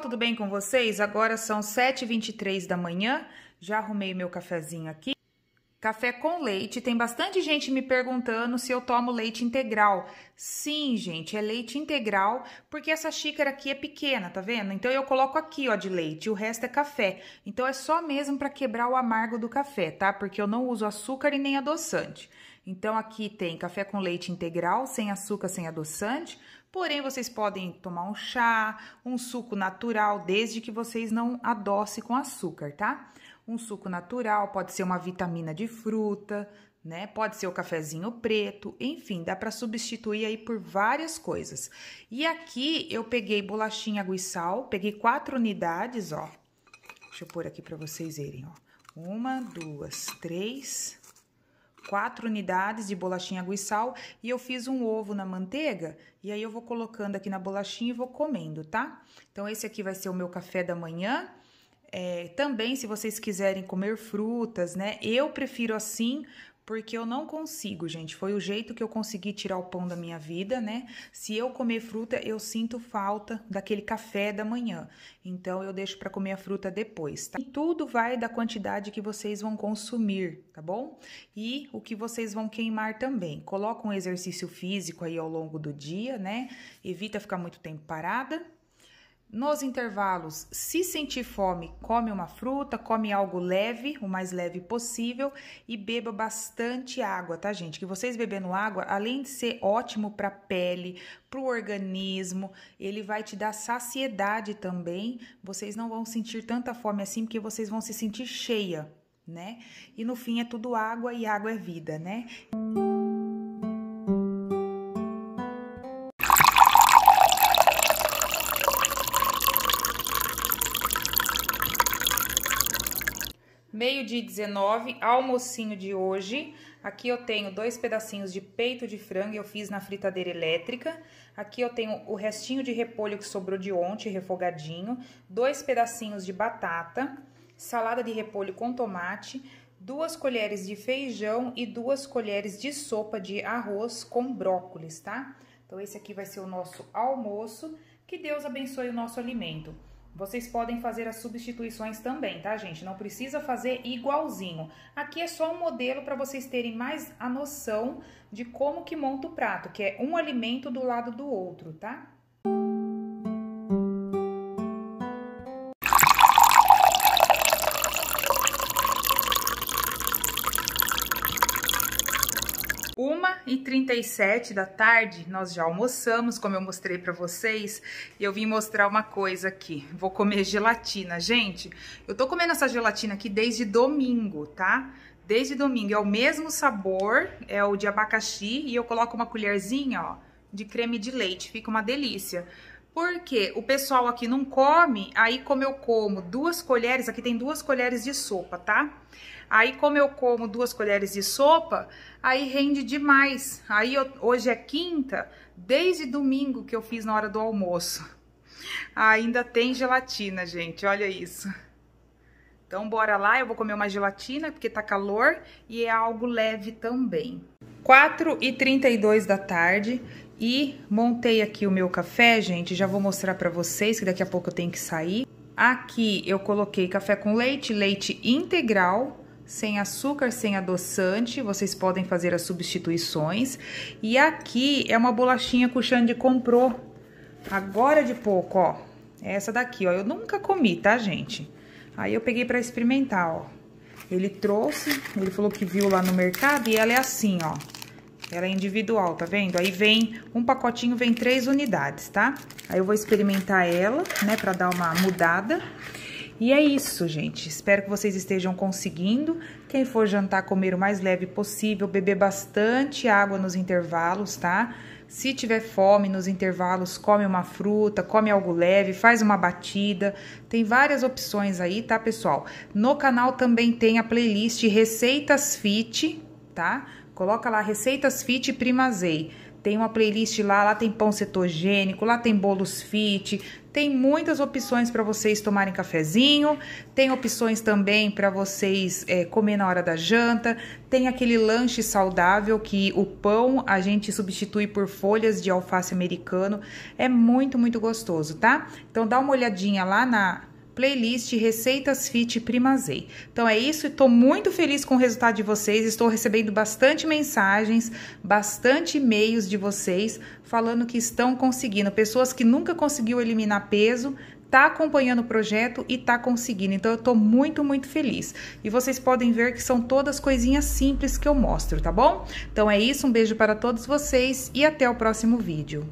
tudo bem com vocês? Agora são 7h23 da manhã, já arrumei meu cafezinho aqui. Café com leite, tem bastante gente me perguntando se eu tomo leite integral. Sim, gente, é leite integral, porque essa xícara aqui é pequena, tá vendo? Então eu coloco aqui, ó, de leite, o resto é café. Então é só mesmo para quebrar o amargo do café, tá? Porque eu não uso açúcar e nem adoçante. Então aqui tem café com leite integral, sem açúcar, sem adoçante, porém vocês podem tomar um chá, um suco natural, desde que vocês não adoce com açúcar, tá? Um suco natural, pode ser uma vitamina de fruta, né? Pode ser o cafezinho preto, enfim, dá para substituir aí por várias coisas. E aqui eu peguei bolachinha aguissal, peguei quatro unidades, ó. Deixa eu pôr aqui para vocês verem, ó. Uma, duas, três, quatro unidades de bolachinha aguissal e eu fiz um ovo na manteiga e aí eu vou colocando aqui na bolachinha e vou comendo, tá? Então esse aqui vai ser o meu café da manhã. É, também, se vocês quiserem comer frutas, né? Eu prefiro assim, porque eu não consigo, gente. Foi o jeito que eu consegui tirar o pão da minha vida, né? Se eu comer fruta, eu sinto falta daquele café da manhã. Então eu deixo para comer a fruta depois, tá? E tudo vai da quantidade que vocês vão consumir, tá bom? E o que vocês vão queimar também. Coloca um exercício físico aí ao longo do dia, né? Evita ficar muito tempo parada nos intervalos, se sentir fome, come uma fruta, come algo leve, o mais leve possível, e beba bastante água, tá, gente? Que vocês bebendo água, além de ser ótimo para a pele, para o organismo, ele vai te dar saciedade também. Vocês não vão sentir tanta fome assim, porque vocês vão se sentir cheia, né? E no fim é tudo água e água é vida, né? Música meio de 19, almocinho de hoje. Aqui eu tenho dois pedacinhos de peito de frango, eu fiz na fritadeira elétrica. Aqui eu tenho o restinho de repolho que sobrou de ontem, refogadinho. Dois pedacinhos de batata, salada de repolho com tomate, duas colheres de feijão e duas colheres de sopa de arroz com brócolis, tá? Então, esse aqui vai ser o nosso almoço. Que Deus abençoe o nosso alimento. Vocês podem fazer as substituições também, tá, gente? Não precisa fazer igualzinho. Aqui é só um modelo para vocês terem mais a noção de como que monta o prato, que é um alimento do lado do outro, tá? Música 1h37 da tarde, nós já almoçamos, como eu mostrei para vocês, e eu vim mostrar uma coisa aqui. Vou comer gelatina. Gente, eu tô comendo essa gelatina aqui desde domingo, tá? Desde domingo. É o mesmo sabor, é o de abacaxi, e eu coloco uma colherzinha, ó, de creme de leite. Fica uma delícia. Porque o pessoal aqui não come, aí como eu como duas colheres, aqui tem duas colheres de sopa, tá? Aí como eu como duas colheres de sopa, aí rende demais. Aí eu, hoje é quinta, desde domingo que eu fiz na hora do almoço. Ainda tem gelatina, gente, olha isso. Então, bora lá, eu vou comer uma gelatina, porque tá calor, e é algo leve também. 4 e 32 da tarde, e montei aqui o meu café, gente, já vou mostrar pra vocês, que daqui a pouco eu tenho que sair. Aqui eu coloquei café com leite, leite integral, sem açúcar, sem adoçante, vocês podem fazer as substituições. E aqui é uma bolachinha que o Xande comprou agora de pouco, ó. É essa daqui, ó, eu nunca comi, tá, gente? Aí eu peguei pra experimentar, ó. Ele trouxe, ele falou que viu lá no mercado e ela é assim, ó. Ela é individual, tá vendo? Aí vem, um pacotinho vem três unidades, tá? Aí eu vou experimentar ela, né, pra dar uma mudada. E é isso, gente. Espero que vocês estejam conseguindo. Quem for jantar, comer o mais leve possível, beber bastante água nos intervalos, tá? Se tiver fome nos intervalos, come uma fruta, come algo leve, faz uma batida. Tem várias opções aí, tá, pessoal? No canal também tem a playlist Receitas Fit, tá? Coloca lá Receitas Fit Primazei. Tem uma playlist lá, lá tem pão cetogênico, lá tem bolos fit, tem muitas opções para vocês tomarem cafezinho, tem opções também para vocês é, comer na hora da janta, tem aquele lanche saudável que o pão a gente substitui por folhas de alface americano. É muito, muito gostoso, tá? Então dá uma olhadinha lá na playlist Receitas Fit Primazei. Então é isso, estou muito feliz com o resultado de vocês, estou recebendo bastante mensagens, bastante e-mails de vocês falando que estão conseguindo, pessoas que nunca conseguiu eliminar peso, tá acompanhando o projeto e tá conseguindo. Então eu tô muito, muito feliz. E vocês podem ver que são todas coisinhas simples que eu mostro, tá bom? Então é isso, um beijo para todos vocês e até o próximo vídeo.